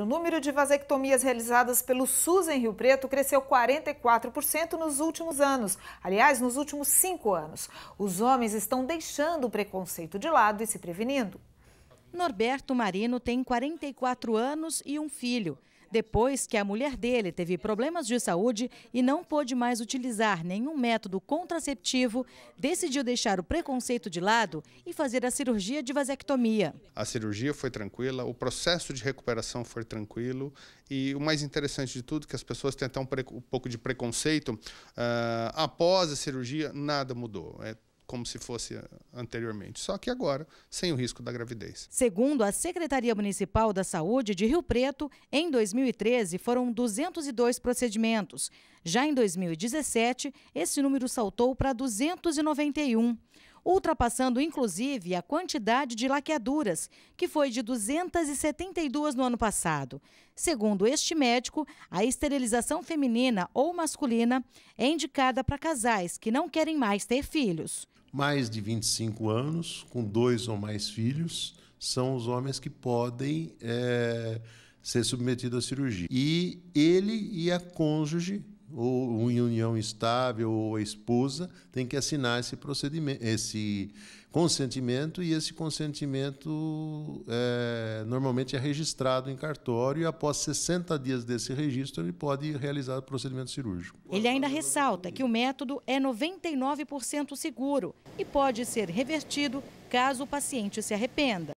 O número de vasectomias realizadas pelo SUS em Rio Preto cresceu 44% nos últimos anos, aliás, nos últimos cinco anos. Os homens estão deixando o preconceito de lado e se prevenindo. Norberto Marino tem 44 anos e um filho depois que a mulher dele teve problemas de saúde e não pôde mais utilizar nenhum método contraceptivo, decidiu deixar o preconceito de lado e fazer a cirurgia de vasectomia. A cirurgia foi tranquila, o processo de recuperação foi tranquilo e o mais interessante de tudo é que as pessoas têm até um, um pouco de preconceito. Uh, após a cirurgia, nada mudou. É como se fosse eh, anteriormente, só que agora sem o risco da gravidez. Segundo a Secretaria Municipal da Saúde de Rio Preto, em 2013 foram 202 procedimentos. Já em 2017, esse número saltou para 291 ultrapassando inclusive a quantidade de laqueaduras, que foi de 272 no ano passado. Segundo este médico, a esterilização feminina ou masculina é indicada para casais que não querem mais ter filhos mais de 25 anos, com dois ou mais filhos, são os homens que podem é, ser submetidos à cirurgia. E ele e a cônjuge ou em união estável ou a esposa tem que assinar esse procedimento, esse consentimento e esse consentimento é, normalmente é registrado em cartório e após 60 dias desse registro ele pode realizar o procedimento cirúrgico. Ele ainda ressalta que o método é 99% seguro e pode ser revertido caso o paciente se arrependa.